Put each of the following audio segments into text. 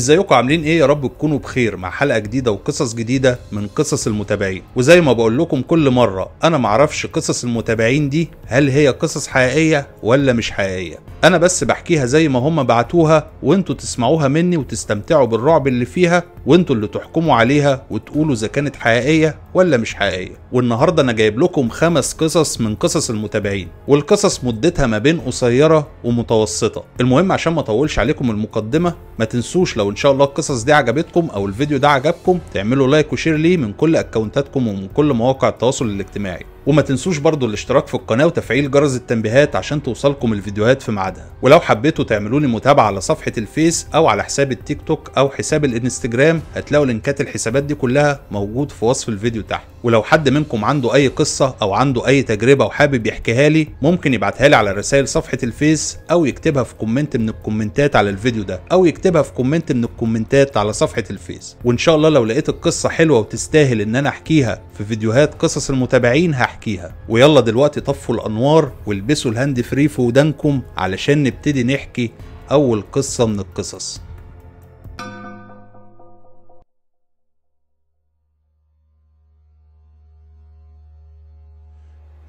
ازيكم عاملين ايه يا رب تكونوا بخير مع حلقه جديده وقصص جديده من قصص المتابعين وزي ما بقول لكم كل مره انا معرفش قصص المتابعين دي هل هي قصص حقيقيه ولا مش حقيقيه انا بس بحكيها زي ما هم بعتوها وانتوا تسمعوها مني وتستمتعوا بالرعب اللي فيها وانتوا اللي تحكموا عليها وتقولوا اذا كانت حقيقيه ولا مش حقيقيه والنهارده انا جايب لكم خمس قصص من قصص المتابعين والقصص مدتها ما بين قصيره ومتوسطه المهم عشان ما اطولش عليكم المقدمه ما تنسوش لو ان شاء الله القصص دي عجبتكم او الفيديو ده عجبكم تعملوا لايك وشير ليه من كل اكونتاتكم ومن كل مواقع التواصل الاجتماعي وما تنسوش برضو الاشتراك في القناة وتفعيل جرس التنبيهات عشان توصلكم الفيديوهات في ميعادها ولو حبيتوا تعملوا لي متابعة على صفحة الفيس او على حساب التيك توك او حساب الانستجرام هتلاقوا لينكات الحسابات دي كلها موجود في وصف الفيديو تحت ولو حد منكم عنده اي قصة او عنده اي تجربة وحابب يحكيها لي ممكن يبعتها لي على رسائل صفحة الفيس او يكتبها في كومنت من الكومنتات على الفيديو ده او يكتبها في كومنت من الكومنتات على صفحة الفيس وان شاء الله لو لقيت القصة حلوة وتستاهل ان انا احكيها في فيديوهات قصص المتابعين هحكي احكيها ويلا دلوقتي طفوا الانوار والبسوا الهاند فري في ودانكم علشان نبتدي نحكي اول قصه من القصص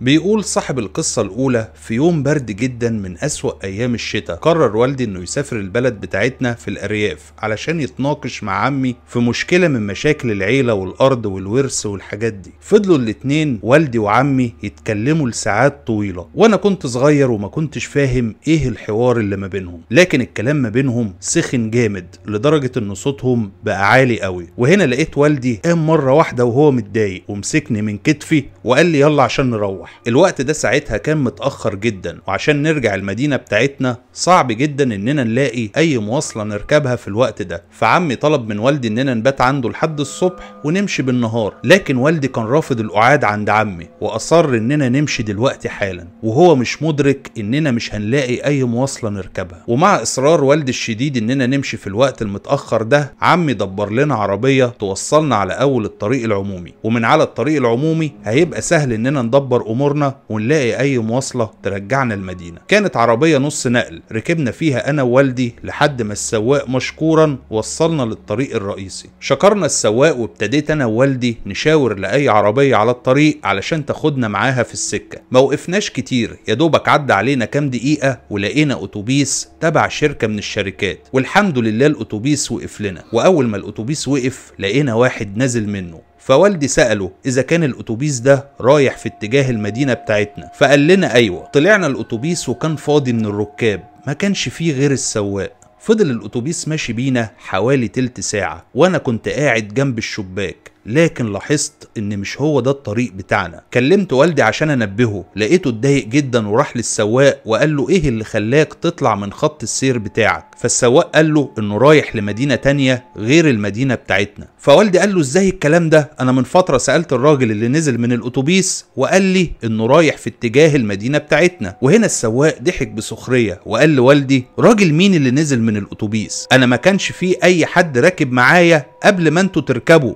بيقول صاحب القصة الأولى في يوم برد جدا من أسوأ أيام الشتاء قرر والدي إنه يسافر البلد بتاعتنا في الأرياف علشان يتناقش مع عمي في مشكلة من مشاكل العيلة والأرض والورث والحاجات دي فضلوا الاتنين والدي وعمي يتكلموا لساعات طويلة وأنا كنت صغير وما كنتش فاهم إيه الحوار اللي ما بينهم لكن الكلام ما بينهم سخن جامد لدرجة إن صوتهم بقى عالي قوي وهنا لقيت والدي قام مرة واحدة وهو متضايق ومسكني من كتفي وقال لي يلا عشان نروح الصبح الوقت ده ساعتها كان متأخر جدا وعشان نرجع المدينة بتاعتنا صعب جدا اننا نلاقي اي مواصلة نركبها في الوقت ده فعمي طلب من والدي اننا نبات عنده لحد الصبح ونمشي بالنهار لكن والدي كان رافض القعاد عند عمي واصر اننا نمشي دلوقتي حالا وهو مش مدرك اننا مش هنلاقي اي مواصلة نركبها ومع اصرار والدي الشديد اننا نمشي في الوقت المتأخر ده عمي دبر لنا عربية توصلنا على اول الطريق العمومي ومن على الطريق العمومي هيبقى سهل اننا ندبر امور امورنا ونلاقي اي مواصله ترجعنا المدينه كانت عربيه نص نقل ركبنا فيها انا ووالدي لحد ما السواق مشكورا وصلنا للطريق الرئيسي شكرنا السواق وابتديت انا ووالدي نشاور لاي عربيه على الطريق علشان تاخدنا معاها في السكه ما وقفناش كتير يا دوبك عدى علينا كام دقيقه ولقينا اتوبيس تبع شركه من الشركات والحمد لله الاتوبيس وقف لنا واول ما الاتوبيس وقف لقينا واحد نازل منه فوالدي سأله إذا كان الأتوبيس ده رايح في اتجاه المدينة بتاعتنا فقال لنا أيوة طلعنا الأتوبيس وكان فاضي من الركاب ما كانش فيه غير السواق فضل الأتوبيس ماشي بينا حوالي تلت ساعة وأنا كنت قاعد جنب الشباك لكن لاحظت ان مش هو ده الطريق بتاعنا كلمت والدي عشان انبهه لقيته اتضايق جدا وراح للسواق وقال له ايه اللي خلاك تطلع من خط السير بتاعك فالسواق قال له انه رايح لمدينه تانية غير المدينه بتاعتنا فوالدي قال له ازاي الكلام ده انا من فتره سالت الراجل اللي نزل من الاتوبيس وقال لي انه رايح في اتجاه المدينه بتاعتنا وهنا السواق ضحك بسخريه وقال لوالدي راجل مين اللي نزل من الاتوبيس انا ما كانش فيه اي حد راكب معايا قبل ما انتوا تركبوا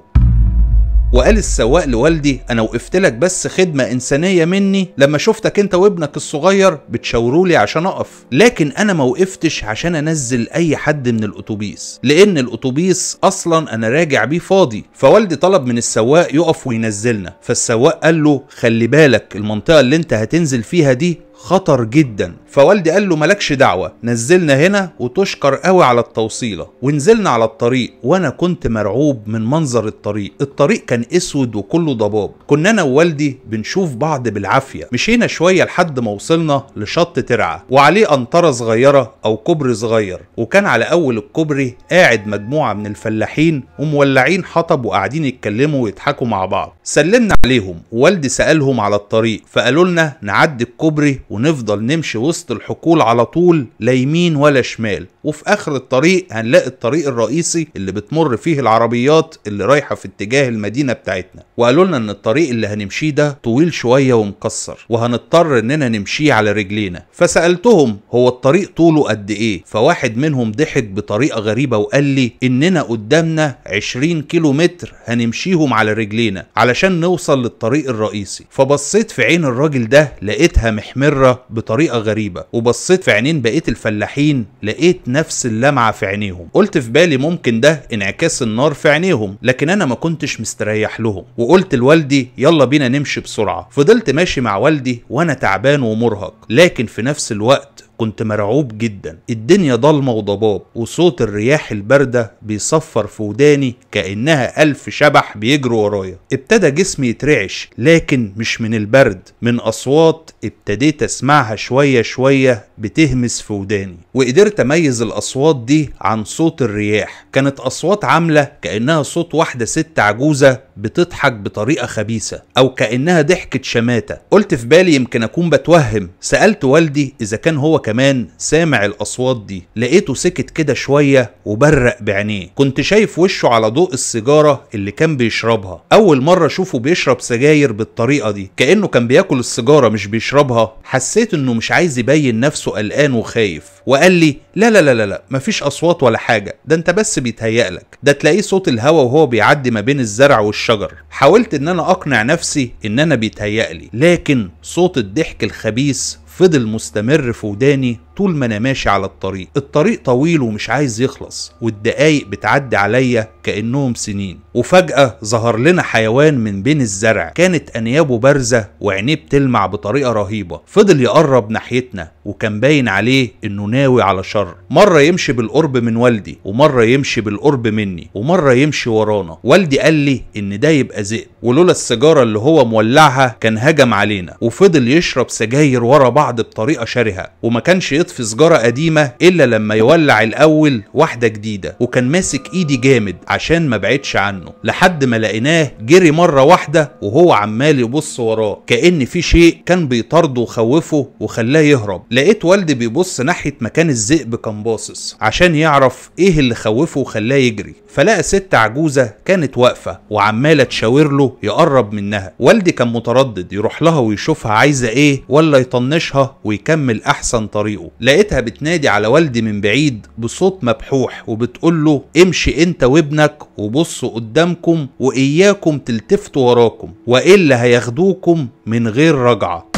وقال السواق لوالدي انا وقفت لك بس خدمه انسانيه مني لما شفتك انت وابنك الصغير بتشاورولي عشان اقف لكن انا ما وقفتش عشان انزل اي حد من الاتوبيس لان الاتوبيس اصلا انا راجع بيه فاضي فوالدي طلب من السواق يقف وينزلنا فالسواق قال له خلي بالك المنطقه اللي انت هتنزل فيها دي خطر جدا فوالدي قال له مالكش دعوة نزلنا هنا وتشكر قوي على التوصيلة ونزلنا على الطريق وانا كنت مرعوب من منظر الطريق الطريق كان اسود وكله ضباب كنا انا ووالدي بنشوف بعض بالعافية مشينا شوية لحد ما وصلنا لشط ترعة وعليه قنطرة صغيرة او كوبري صغير وكان على اول الكوبري قاعد مجموعة من الفلاحين ومولعين حطب وقاعدين يتكلموا ويضحكوا مع بعض سلمنا عليهم ووالدي سألهم على الطريق فقالوا لنا نعدي الكوبري ونفضل نمشي وسط الحقول على طول لا يمين ولا شمال وفي اخر الطريق هنلاقي الطريق الرئيسي اللي بتمر فيه العربيات اللي رايحه في اتجاه المدينه بتاعتنا وقالوا لنا ان الطريق اللي هنمشيه ده طويل شويه ومكسر وهنضطر اننا نمشيه على رجلينا فسالتهم هو الطريق طوله قد ايه فواحد منهم ضحك بطريقه غريبه وقال لي اننا قدامنا 20 كيلو متر هنمشيهم على رجلينا علشان نوصل للطريق الرئيسي فبصيت في عين الراجل ده لقيتها محمر مرة بطريقة غريبة وبصيت في عينين بقية الفلاحين لقيت نفس اللمعة في عينيهم قلت في بالي ممكن ده انعكاس النار في عينيهم لكن أنا ما كنتش مستريح لهم وقلت لوالدي يلا بينا نمشي بسرعة فضلت ماشي مع والدي وأنا تعبان ومرهق لكن في نفس الوقت كنت مرعوب جدا الدنيا ضلمة وضباب وصوت الرياح الباردة بيصفر في وداني كأنها ألف شبح بيجروا ورايا ابتدى جسمي يترعش لكن مش من البرد من أصوات ابتديت أسمعها شوية شوية بتهمس في وداني وقدرت أميز الأصوات دي عن صوت الرياح كانت أصوات عاملة كأنها صوت واحدة ست عجوزة بتضحك بطريقة خبيثة أو كأنها ضحكة شماتة قلت في بالي يمكن أكون بتوهم سألت والدي إذا كان هو كمان سامع الأصوات دي لقيته سكت كده شوية وبرق بعينيه كنت شايف وشه على ضوء السيجارة اللي كان بيشربها أول مرة أشوفه بيشرب سجاير بالطريقة دي كأنه كان بياكل السيجارة مش بيشربها حسيت إنه مش عايز يبين نفسه قلقان وخايف وقال لي لا لا لا لا, لا مفيش أصوات ولا حاجة ده أنت بس بيتهيألك ده تلاقيه صوت الهوا وهو بيعدي ما بين الزرع والشجر حاولت إن أنا أقنع نفسي إن أنا بيتهيألي لكن صوت الضحك الخبيث فضل مستمر في وداني طول ما انا ماشي على الطريق الطريق طويل ومش عايز يخلص والدقايق بتعدي عليا كانهم سنين وفجاه ظهر لنا حيوان من بين الزرع كانت انيابه بارزه وعينيه بتلمع بطريقه رهيبه فضل يقرب ناحيتنا وكان باين عليه انه ناوي على شر مره يمشي بالقرب من والدي ومره يمشي بالقرب مني ومره يمشي ورانا والدي قال لي ان ده يبقى ذئب ولولا السيجاره اللي هو مولعها كان هجم علينا وفضل يشرب سجاير ورا بعض بطريقه شرهه وما كانش في سجارة قديمة إلا لما يولع الأول واحدة جديدة وكان ماسك إيدي جامد عشان ما بعدش عنه لحد ما لقيناه جري مرة واحدة وهو عمال يبص وراه كأن في شيء كان بيطارده وخوفه وخلاه يهرب لقيت والدي بيبص ناحية مكان الذئب كان باصص عشان يعرف إيه اللي خوفه وخلاه يجري فلقى ست عجوزة كانت واقفة وعمالة تشاور له يقرب منها والدي كان متردد يروح لها ويشوفها عايزة إيه ولا يطنشها ويكمل أحسن طريقه لقيتها بتنادي على والدي من بعيد بصوت مبحوح وبتقول له امشي انت وابنك وبصوا قدامكم واياكم تلتفتوا وراكم والا هياخدوكم من غير رجعه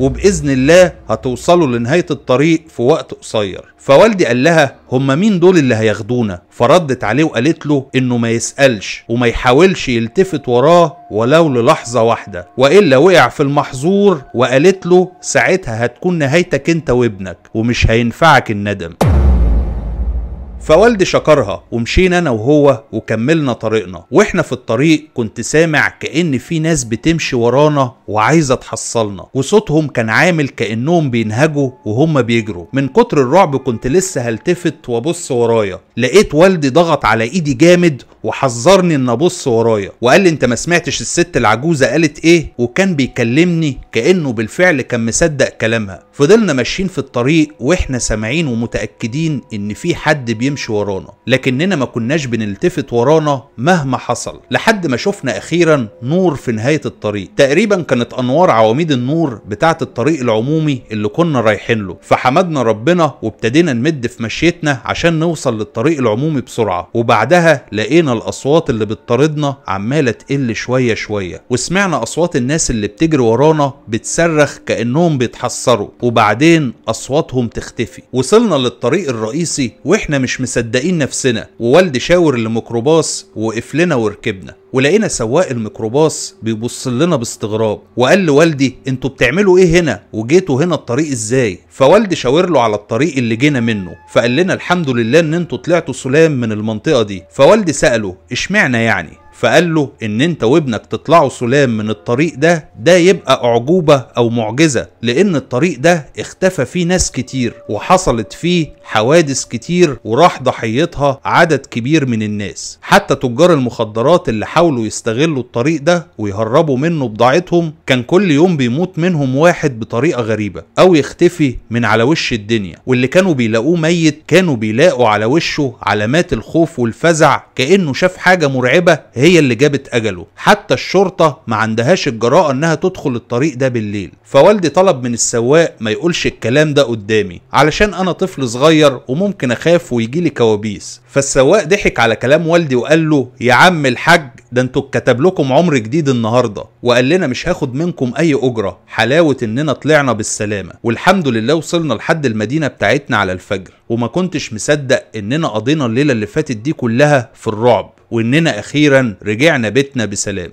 وباذن الله هتوصلوا لنهايه الطريق في وقت قصير فوالدي قال لها هم مين دول اللي هياخدونا فردت عليه وقالت له انه ما يسالش وما يحاولش يلتفت وراه ولو للحظه واحده والا وقع في المحظور وقالت له ساعتها هتكون نهايتك انت وابنك ومش هينفعك الندم فوالدي شكرها ومشينا انا وهو وكملنا طريقنا واحنا في الطريق كنت سامع كان في ناس بتمشي ورانا وعايزه تحصلنا وصوتهم كان عامل كانهم بينهجوا وهم بيجروا من كتر الرعب كنت لسه هلتفت وابص ورايا لقيت والدي ضغط على ايدي جامد وحذرني ان ابص ورايا وقال لي انت ما سمعتش الست العجوزه قالت ايه وكان بيكلمني كانه بالفعل كان مصدق كلامها فضلنا ماشيين في الطريق واحنا سامعين ومتاكدين ان في حد بيمشي ورانا لكننا ما كناش بنلتفت ورانا مهما حصل لحد ما شفنا اخيرا نور في نهايه الطريق تقريبا كانت انوار عواميد النور بتاعه الطريق العمومي اللي كنا رايحين له فحمدنا ربنا وابتدينا نمد في مشيتنا عشان نوصل للطريق العمومي بسرعه وبعدها لقينا الاصوات اللي بتطاردنا عماله تقل شويه شويه وسمعنا اصوات الناس اللي بتجري ورانا بتصرخ كانهم بيتحسروا وبعدين اصواتهم تختفي وصلنا للطريق الرئيسي واحنا مش مصدقين نفسنا ووالدي شاور الميكروباص وقف لنا وركبنا ولقينا سواق الميكروباص بيبص لنا باستغراب وقال لوالدي انتوا بتعملوا ايه هنا وجيتوا هنا الطريق ازاي فوالدي شاور له على الطريق اللي جينا منه فقال لنا الحمد لله ان انتوا طلعتوا سلام من المنطقه دي فوالدي ساله اشمعنى يعني فقال له ان انت وابنك تطلعوا سلام من الطريق ده ده يبقى اعجوبة او معجزة لان الطريق ده اختفى فيه ناس كتير وحصلت فيه حوادث كتير وراح ضحيتها عدد كبير من الناس حتى تجار المخدرات اللي حاولوا يستغلوا الطريق ده ويهربوا منه بضاعتهم كان كل يوم بيموت منهم واحد بطريقة غريبة او يختفي من على وش الدنيا واللي كانوا بيلاقوه ميت كانوا بيلاقوا على وشه علامات الخوف والفزع كأنه شاف حاجة مرعبة هي هي اللي جابت اجله حتى الشرطه ما عندهاش الجراءه انها تدخل الطريق ده بالليل فوالدي طلب من السواق ما يقولش الكلام ده قدامي علشان انا طفل صغير وممكن اخاف ويجيلي كوابيس فالسواق ضحك على كلام والدي وقال له يا عم الحاج ده انتوا اتكتب لكم عمر جديد النهارده وقال لنا مش هاخد منكم اي اجره حلاوه اننا طلعنا بالسلامه والحمد لله وصلنا لحد المدينه بتاعتنا على الفجر وما كنتش مصدق اننا قضينا الليله اللي فاتت دي كلها في الرعب وإننا أخيرا رجعنا بيتنا بسلام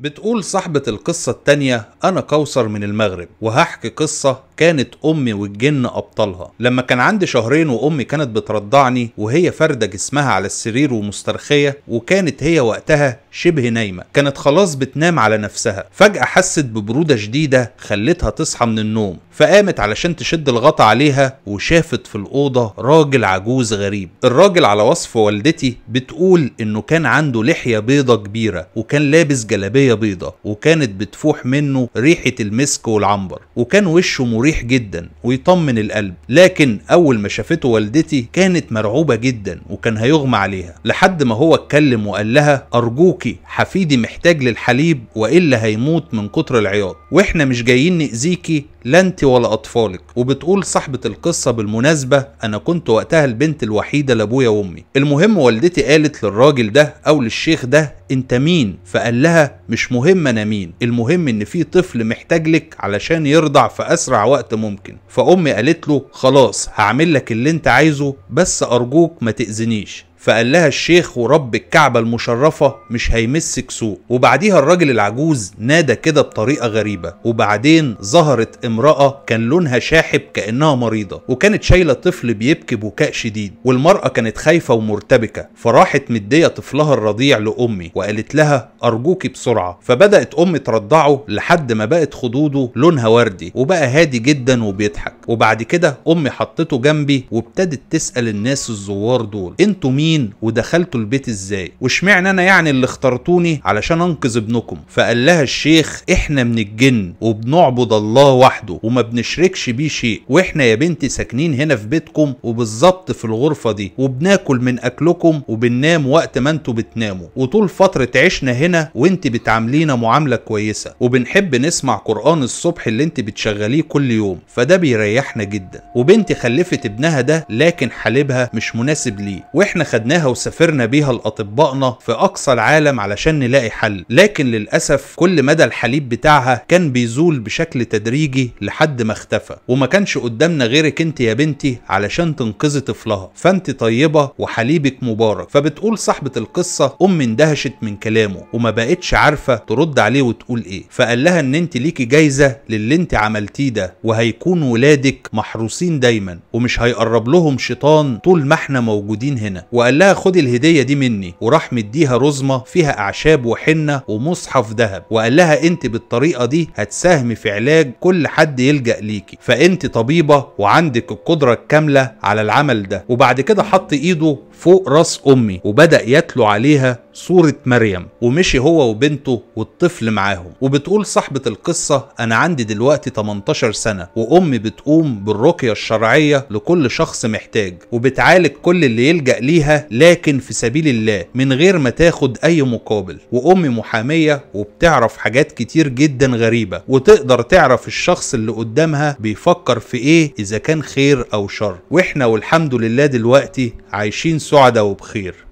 بتقول صاحبة القصة التانية أنا كوثر من المغرب وهحكي قصة كانت أمي والجن أبطالها لما كان عندي شهرين وأمي كانت بترضعني وهي فاردة جسمها على السرير ومسترخية وكانت هي وقتها شبه نايمة كانت خلاص بتنام على نفسها فجأة حست ببرودة شديدة خلتها تصحى من النوم فقامت علشان تشد الغطا عليها وشافت في الأوضة راجل عجوز غريب الراجل على وصف والدتي بتقول إنه كان عنده لحية بيضة كبيرة وكان لابس جلابية شوية بيضة وكانت بتفوح منه ريحة المسك والعنبر وكان وشه مريح جدا ويطمن القلب لكن أول ما شافته والدتي كانت مرعوبة جدا وكان هيغمى عليها لحد ما هو اتكلم وقال لها أرجوكي حفيدي محتاج للحليب وإلا هيموت من كتر العياط وإحنا مش جايين نأذيكي لا انت ولا اطفالك وبتقول صاحبه القصه بالمناسبه انا كنت وقتها البنت الوحيده لابويا وامي المهم والدتي قالت للراجل ده او للشيخ ده انت مين فقال لها مش مهم انا مين المهم ان في طفل محتاج لك علشان يرضع في اسرع وقت ممكن فامي قالت له خلاص هعمل لك اللي انت عايزه بس ارجوك ما تاذنيش فقال لها الشيخ ورب الكعبة المشرفة مش هيمسك سوء وبعديها الراجل العجوز نادى كده بطريقة غريبة وبعدين ظهرت امرأة كان لونها شاحب كأنها مريضة وكانت شايلة طفل بيبكي بكاء شديد والمرأة كانت خايفة ومرتبكة فراحت مدية طفلها الرضيع لأمي وقالت لها أرجوكي بسرعة فبدأت أمي ترضعه لحد ما بقت خدوده لونها وردي وبقى هادي جدا وبيضحك وبعد كده أمي حطته جنبي وابتدت تسأل الناس الزوار دول انتوا مين مين ودخلتوا البيت ازاي واشمعنى انا يعني اللي اخترتوني علشان انقذ ابنكم فقال لها الشيخ احنا من الجن وبنعبد الله وحده وما بنشركش بيه شيء واحنا يا بنتي ساكنين هنا في بيتكم وبالظبط في الغرفه دي وبناكل من اكلكم وبننام وقت ما انتوا بتناموا وطول فتره عشنا هنا وانت بتعاملينا معامله كويسه وبنحب نسمع قران الصبح اللي انت بتشغليه كل يوم فده بيريحنا جدا وبنتي خلفت ابنها ده لكن حليبها مش مناسب ليه واحنا خدناها وسافرنا بيها لاطبائنا في اقصى العالم علشان نلاقي حل لكن للاسف كل مدى الحليب بتاعها كان بيزول بشكل تدريجي لحد ما اختفى وما كانش قدامنا غيرك انت يا بنتي علشان تنقذي طفلها فانت طيبه وحليبك مبارك فبتقول صاحبه القصه ام اندهشت من كلامه وما بقتش عارفه ترد عليه وتقول ايه فقال لها ان انت ليكي جايزه للي انت عملتيه ده وهيكون ولادك محروسين دايما ومش هيقرب لهم شيطان طول ما احنا موجودين هنا وقال وقال لها خدي الهدية دي مني وراح مديها رزمة فيها أعشاب وحنة ومصحف ذهب وقال لها أنت بالطريقة دي هتساهمي في علاج كل حد يلجأ ليكي فأنت طبيبة وعندك القدرة الكاملة على العمل ده وبعد كده حط إيده فوق راس أمي وبدأ يتلو عليها صورة مريم ومشي هو وبنته والطفل معاهم وبتقول صاحبة القصة أنا عندي دلوقتي 18 سنة وأمي بتقوم بالرقية الشرعية لكل شخص محتاج وبتعالج كل اللي يلجأ ليها لكن في سبيل الله من غير ما تاخد أي مقابل وأمي محامية وبتعرف حاجات كتير جدا غريبة وتقدر تعرف الشخص اللي قدامها بيفكر في إيه إذا كان خير أو شر وإحنا والحمد لله دلوقتي عايشين سعدة وبخير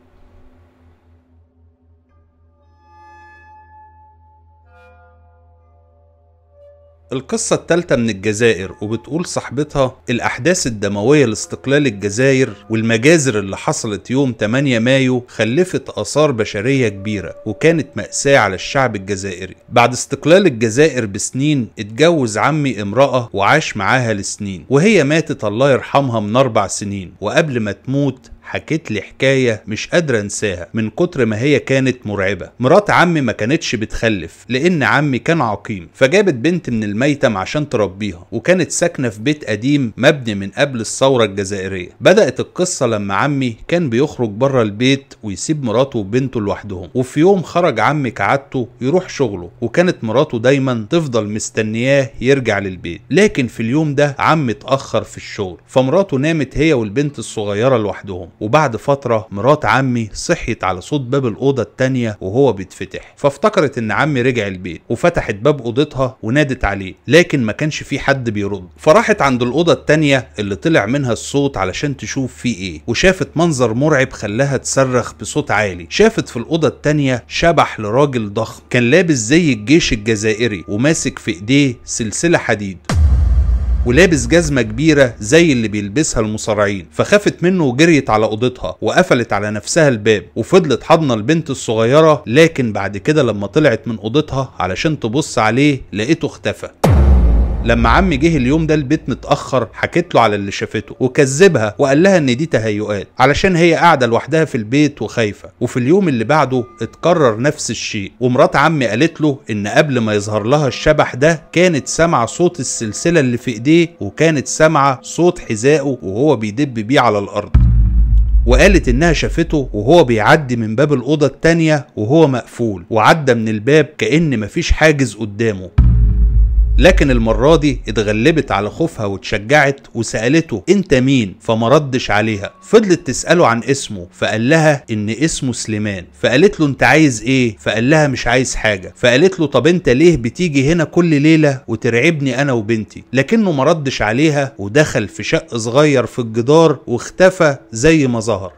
القصة التالتة من الجزائر وبتقول صاحبتها الأحداث الدموية لاستقلال الجزائر والمجازر اللي حصلت يوم 8 مايو خلفت آثار بشرية كبيرة وكانت مأساة على الشعب الجزائري بعد استقلال الجزائر بسنين اتجوز عمي امرأة وعاش معاها لسنين وهي ماتت الله يرحمها من أربع سنين وقبل ما تموت حكيت لي حكاية مش قادرة انساها من كتر ما هي كانت مرعبة مرات عمي ما كانتش بتخلف لان عمي كان عقيم فجابت بنت من الميتم عشان تربيها وكانت ساكنة في بيت قديم مبني من قبل الثورة الجزائرية بدأت القصة لما عمي كان بيخرج بره البيت ويسيب مراته وبنته لوحدهم وفي يوم خرج عمي كعادته يروح شغله وكانت مراته دايما تفضل مستنياه يرجع للبيت لكن في اليوم ده عمي اتأخر في الشغل فمراته نامت هي والبنت الصغيرة لوحدهم وبعد فترة مرات عمي صحيت على صوت باب الأوضة التانية وهو بيتفتح فافتكرت إن عمي رجع البيت وفتحت باب أوضتها ونادت عليه لكن ما كانش في حد بيرد فراحت عند الأوضة التانية اللي طلع منها الصوت علشان تشوف فيه إيه وشافت منظر مرعب خلاها تصرخ بصوت عالي شافت في الأوضة التانية شبح لراجل ضخم كان لابس زي الجيش الجزائري وماسك في إيديه سلسلة حديد ولابس جزمة كبيرة زي اللي بيلبسها المصارعين فخافت منه وجريت على أوضتها وقفلت على نفسها الباب وفضلت حضنة البنت الصغيرة لكن بعد كده لما طلعت من أوضتها علشان تبص عليه لقيته اختفى لما عمي جه اليوم ده البيت متاخر حكيت له على اللي شافته وكذبها وقال لها ان دي تهيؤات علشان هي قاعده لوحدها في البيت وخايفه وفي اليوم اللي بعده اتكرر نفس الشيء ومرات عمي قالت له ان قبل ما يظهر لها الشبح ده كانت سامعه صوت السلسله اللي في ايديه وكانت سامعه صوت حذائه وهو بيدب بيه على الارض وقالت انها شافته وهو بيعدي من باب الاوضه التانيه وهو مقفول وعدى من الباب كان مفيش حاجز قدامه لكن المرة دي اتغلبت على خوفها واتشجعت وسألته انت مين فما ردش عليها فضلت تسأله عن اسمه فقال لها ان اسمه سليمان فقالت له انت عايز ايه فقال لها مش عايز حاجة فقالت له طب انت ليه بتيجي هنا كل ليلة وترعبني انا وبنتي لكنه ما ردش عليها ودخل في شق صغير في الجدار واختفى زي ما ظهر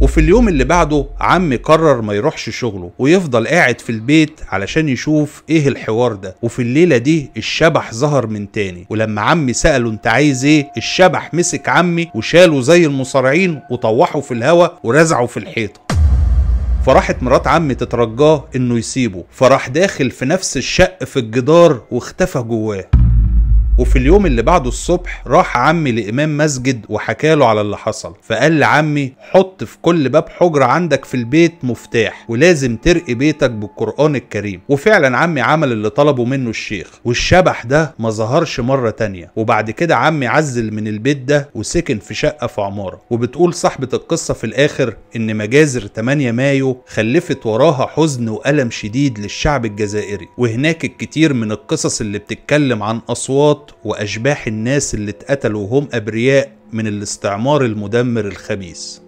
وفي اليوم اللي بعده عم قرر ما يروحش شغله ويفضل قاعد في البيت علشان يشوف ايه الحوار ده وفي الليله دي الشبح ظهر من تاني ولما عمي ساله انت عايز ايه الشبح مسك عمي وشاله زي المصارعين وطوحه في الهوا ورزعه في الحيطه فراحت مرات عمي تترجاه انه يسيبه فراح داخل في نفس الشق في الجدار واختفى جواه وفي اليوم اللي بعده الصبح راح عمي لإمام مسجد وحكى له على اللي حصل فقال لعمي حط في كل باب حجرة عندك في البيت مفتاح ولازم ترقي بيتك بالقرآن الكريم وفعلا عمي عمل اللي طلبه منه الشيخ والشبح ده ما ظهرش مرة تانية وبعد كده عمي عزل من البيت ده وسكن في شقة في عمارة وبتقول صاحبة القصة في الآخر إن مجازر 8 مايو خلفت وراها حزن وألم شديد للشعب الجزائري وهناك الكتير من القصص اللي بتتكلم عن أصوات وأشباح الناس اللي اتقتلوا وهم أبرياء من الاستعمار المدمر الخبيث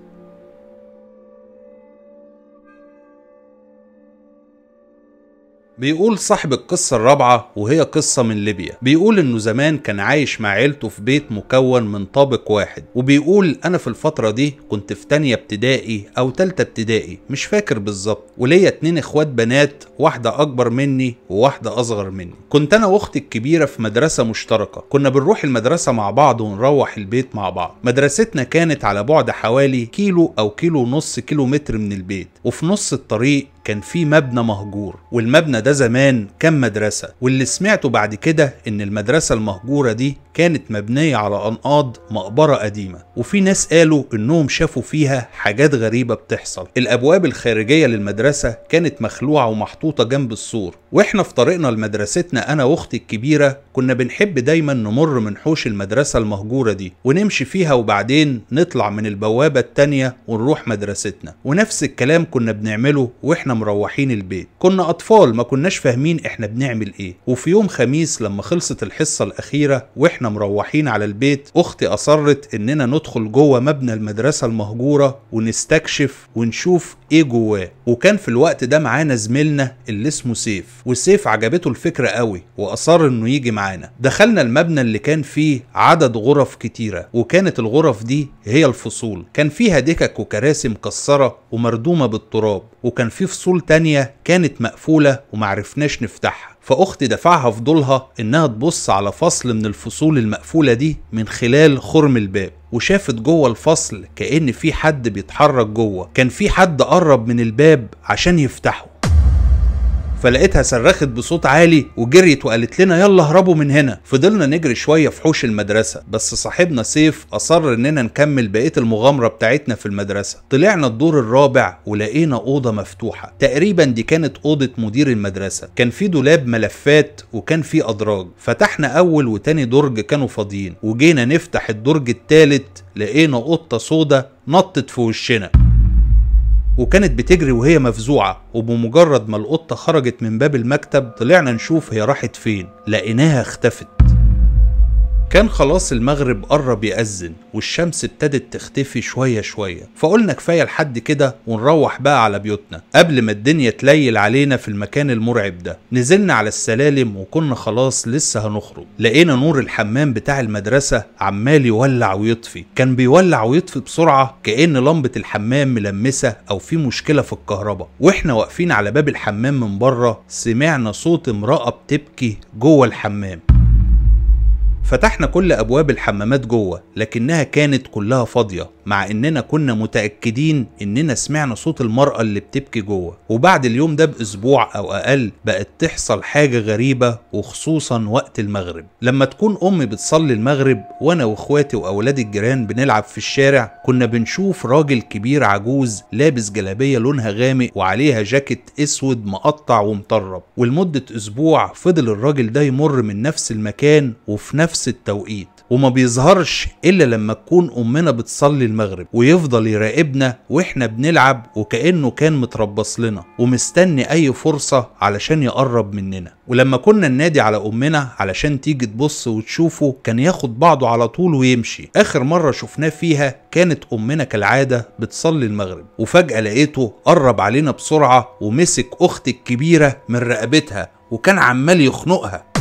بيقول صاحب القصة الرابعة وهي قصة من ليبيا بيقول انه زمان كان عايش مع عيلته في بيت مكون من طابق واحد وبيقول انا في الفترة دي كنت في تانية ابتدائي او تالتة ابتدائي مش فاكر بالظبط وليا اتنين اخوات بنات واحدة اكبر مني وواحدة اصغر مني كنت انا واختي الكبيرة في مدرسة مشتركة كنا بنروح المدرسة مع بعض ونروح البيت مع بعض مدرستنا كانت على بعد حوالي كيلو او كيلو ونص كيلو متر من البيت وفي نص الطريق كان في مبنى مهجور والمبنى ده زمان كان مدرسة واللي سمعته بعد كده ان المدرسة المهجورة دي كانت مبنية على أنقاض مقبرة قديمة وفي ناس قالوا انهم شافوا فيها حاجات غريبة بتحصل الأبواب الخارجية للمدرسة كانت مخلوعة ومحطوطة جنب السور واحنا في طريقنا لمدرستنا انا واختي الكبيرة كنا بنحب دايما نمر من حوش المدرسة المهجورة دي ونمشي فيها وبعدين نطلع من البوابة التانية ونروح مدرستنا ونفس الكلام كنا بنعمله واحنا واحنا مروحين البيت كنا اطفال ما كناش فاهمين احنا بنعمل ايه وفي يوم خميس لما خلصت الحصه الاخيره واحنا مروحين على البيت اختي اصرت اننا ندخل جوه مبنى المدرسه المهجوره ونستكشف ونشوف ايه جواه وكان في الوقت ده معانا زميلنا اللي اسمه سيف وسيف عجبته الفكره قوي واصر انه يجي معانا دخلنا المبنى اللي كان فيه عدد غرف كتيره وكانت الغرف دي هي الفصول كان فيها دكك وكراسي مكسره ومردومه بالتراب وكان فيه فصول فصول تانية كانت مقفولة ومعرفناش نفتحها فأختي دفعها فضولها إنها تبص على فصل من الفصول المقفولة دي من خلال خرم الباب وشافت جوه الفصل كأن في حد بيتحرك جوه كان في حد قرب من الباب عشان يفتحه فلقيتها صرخت بصوت عالي وجريت وقالت لنا يلا اهربوا من هنا فضلنا نجري شويه في حوش المدرسه بس صاحبنا سيف اصر اننا نكمل بقيه المغامره بتاعتنا في المدرسه طلعنا الدور الرابع ولقينا اوضه مفتوحه تقريبا دي كانت اوضه مدير المدرسه كان في دولاب ملفات وكان في ادراج فتحنا اول وتاني درج كانوا فاضيين وجينا نفتح الدرج الثالث لقينا قطه سودا نطت في وشنا وكانت بتجري وهي مفزوعة وبمجرد ما القطة خرجت من باب المكتب طلعنا نشوف هي راحت فين لقيناها اختفت كان خلاص المغرب قرب يأذن والشمس ابتدت تختفي شوية شوية فقلنا كفاية لحد كده ونروح بقى على بيوتنا قبل ما الدنيا تليل علينا في المكان المرعب ده نزلنا على السلالم وكنا خلاص لسه هنخرج لقينا نور الحمام بتاع المدرسة عمال يولع ويطفي كان بيولع ويطفي بسرعة كأن لمبة الحمام ملمسة أو في مشكلة في الكهرباء واحنا واقفين على باب الحمام من بره سمعنا صوت امرأة بتبكي جوه الحمام فتحنا كل أبواب الحمامات جوه لكنها كانت كلها فاضية مع اننا كنا متاكدين اننا سمعنا صوت المراه اللي بتبكي جوه وبعد اليوم ده باسبوع او اقل بقت تحصل حاجه غريبه وخصوصا وقت المغرب لما تكون امي بتصلي المغرب وانا واخواتي واولاد الجيران بنلعب في الشارع كنا بنشوف راجل كبير عجوز لابس جلابيه لونها غامق وعليها جاكيت اسود مقطع ومطرب ولمده اسبوع فضل الراجل ده يمر من نفس المكان وفي نفس التوقيت وما بيظهرش الا لما تكون امنا بتصلي المغرب ويفضل يراقبنا واحنا بنلعب وكانه كان متربص لنا ومستني اي فرصه علشان يقرب مننا ولما كنا ننادي على امنا علشان تيجي تبص وتشوفه كان ياخد بعضه على طول ويمشي اخر مره شفناه فيها كانت امنا كالعاده بتصلي المغرب وفجاه لقيته قرب علينا بسرعه ومسك اختي الكبيره من رقبتها وكان عمال يخنقها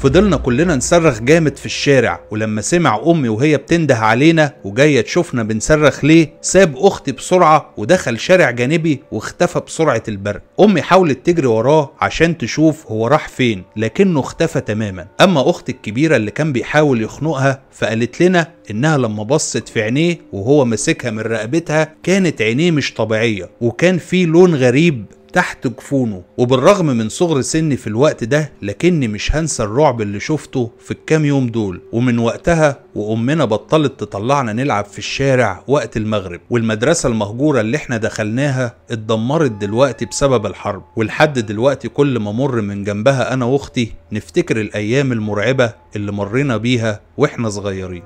فضلنا كلنا نصرخ جامد في الشارع ولما سمع امي وهي بتنده علينا وجايه تشوفنا بنصرخ ليه ساب اختي بسرعه ودخل شارع جانبي واختفى بسرعه البرق امي حاولت تجري وراه عشان تشوف هو راح فين لكنه اختفى تماما اما اختي الكبيره اللي كان بيحاول يخنقها فقالت لنا انها لما بصت في عينيه وهو ماسكها من رقبتها كانت عينيه مش طبيعيه وكان في لون غريب تحت جفونه وبالرغم من صغر سني في الوقت ده لكني مش هنسى الرعب اللي شفته في الكام يوم دول ومن وقتها وامنا بطلت تطلعنا نلعب في الشارع وقت المغرب والمدرسه المهجوره اللي احنا دخلناها اتدمرت دلوقتي بسبب الحرب ولحد دلوقتي كل ما مر من جنبها انا واختي نفتكر الايام المرعبه اللي مرينا بيها واحنا صغيرين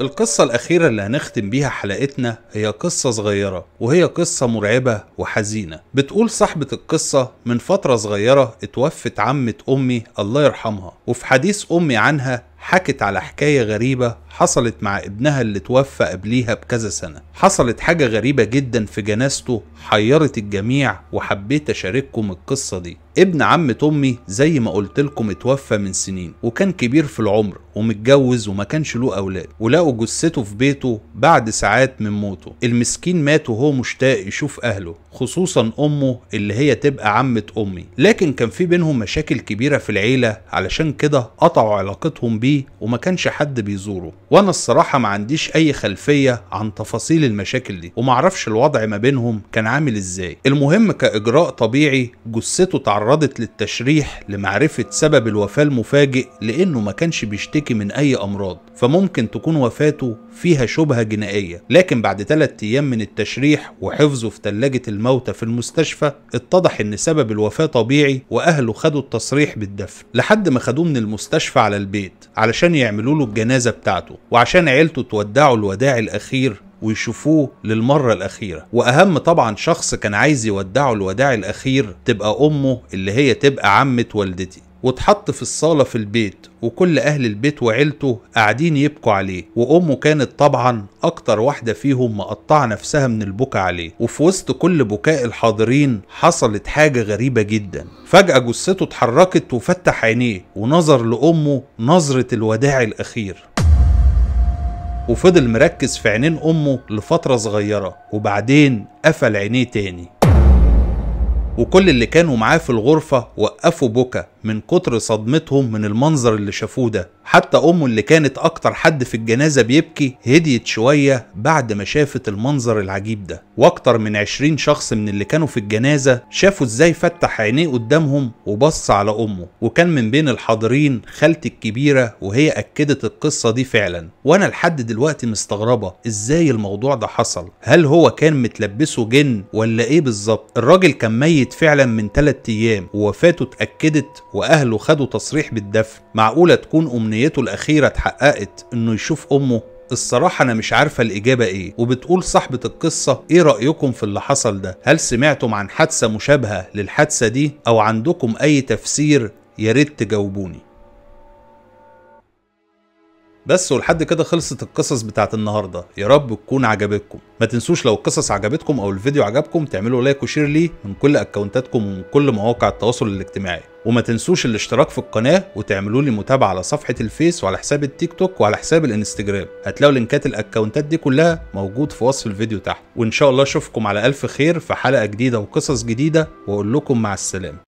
القصة الأخيرة اللي هنختم بيها حلقتنا هي قصة صغيرة وهي قصة مرعبة وحزينة بتقول صاحبة القصة من فترة صغيرة اتوفت عمة أمي الله يرحمها وفي حديث أمي عنها حكت على حكاية غريبة حصلت مع ابنها اللي توفى قبليها بكذا سنة حصلت حاجة غريبة جدا في جنازته حيرت الجميع وحبيت أشارككم القصة دي ابن عم أمي زي ما قلت لكم اتوفى من سنين وكان كبير في العمر ومتجوز وما كانش له أولاد ولقوا جثته في بيته بعد ساعات من موته المسكين مات وهو مشتاق يشوف أهله خصوصا امه اللي هي تبقى عمة امي لكن كان في بينهم مشاكل كبيرة في العيلة علشان كده قطعوا علاقتهم بيه وما كانش حد بيزوره وانا الصراحة ما عنديش اي خلفية عن تفاصيل المشاكل دي ومعرفش الوضع ما بينهم كان عامل ازاي المهم كاجراء طبيعي جثته تعرضت للتشريح لمعرفة سبب الوفاة المفاجئ لانه ما كانش بيشتكي من اي امراض فممكن تكون وفاته فيها شبهة جنائية لكن بعد 3 ايام من التشريح وحفظه في ثلاجة الموتى في المستشفى اتضح ان سبب الوفاة طبيعي واهله خدوا التصريح بالدفن لحد ما خدوه من المستشفى على البيت علشان يعملوا له الجنازة بتاعته وعشان عيلته تودعوا الوداع الاخير ويشوفوه للمرة الأخيرة وأهم طبعا شخص كان عايز يودعه الوداع الأخير تبقى أمه اللي هي تبقى عمة والدتي واتحط في الصالة في البيت وكل أهل البيت وعيلته قاعدين يبكوا عليه وأمه كانت طبعا أكتر واحدة فيهم مقطعة نفسها من البكا عليه وفي وسط كل بكاء الحاضرين حصلت حاجة غريبة جدا فجأة جثته اتحركت وفتح عينيه ونظر لأمه نظرة الوداع الأخير وفضل مركز في عينين أمه لفترة صغيرة وبعدين قفل عينيه تاني وكل اللي كانوا معاه في الغرفة وقفوا بكا من كتر صدمتهم من المنظر اللي شافوه ده حتى امه اللي كانت اكتر حد في الجنازة بيبكي هديت شوية بعد ما شافت المنظر العجيب ده واكتر من 20 شخص من اللي كانوا في الجنازة شافوا ازاي فتح عينيه قدامهم وبص على امه وكان من بين الحاضرين خالتي الكبيرة وهي اكدت القصة دي فعلا وانا لحد دلوقتي مستغربة ازاي الموضوع ده حصل هل هو كان متلبسه جن ولا ايه بالظبط الراجل كان ميت فعلا من 3 ايام ووفاته اتاكدت واهله خدوا تصريح بالدفن معقوله تكون امنيته الاخيره اتحققت انه يشوف امه الصراحة أنا مش عارفة الإجابة إيه وبتقول صاحبة القصة إيه رأيكم في اللي حصل ده هل سمعتم عن حادثة مشابهة للحادثة دي أو عندكم أي تفسير ياريت تجاوبوني بس ولحد كده خلصت القصص بتاعت النهارده يا رب تكون عجبتكم ما تنسوش لو القصص عجبتكم او الفيديو عجبكم تعملوا لايك وشير ليه من كل اكونتاتكم ومن كل مواقع التواصل الاجتماعي وما تنسوش الاشتراك في القناه وتعملوا لي متابعه على صفحه الفيس وعلى حساب التيك توك وعلى حساب الانستجرام هتلاقوا لينكات الاكونتات دي كلها موجود في وصف الفيديو تحت وان شاء الله اشوفكم على الف خير في حلقه جديده وقصص جديده واقول لكم مع السلامه